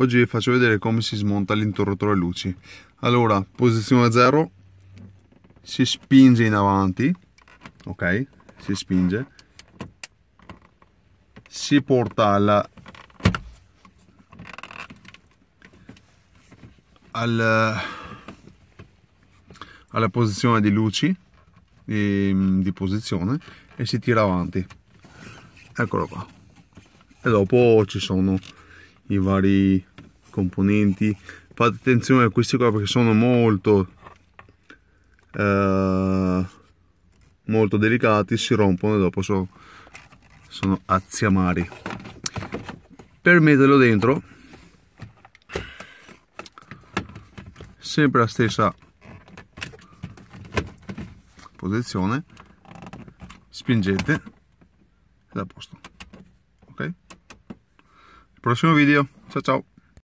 oggi vi faccio vedere come si smonta l'interruttore luci allora posizione 0 si spinge in avanti ok si spinge si porta alla alla, alla posizione di luci di, di posizione e si tira avanti eccolo qua e dopo ci sono i vari componenti fate attenzione a questi qua perché sono molto eh, molto delicati si rompono e dopo sono, sono amari per metterlo dentro sempre la stessa posizione spingete ed a posto próximo vídeo. Chao, chao.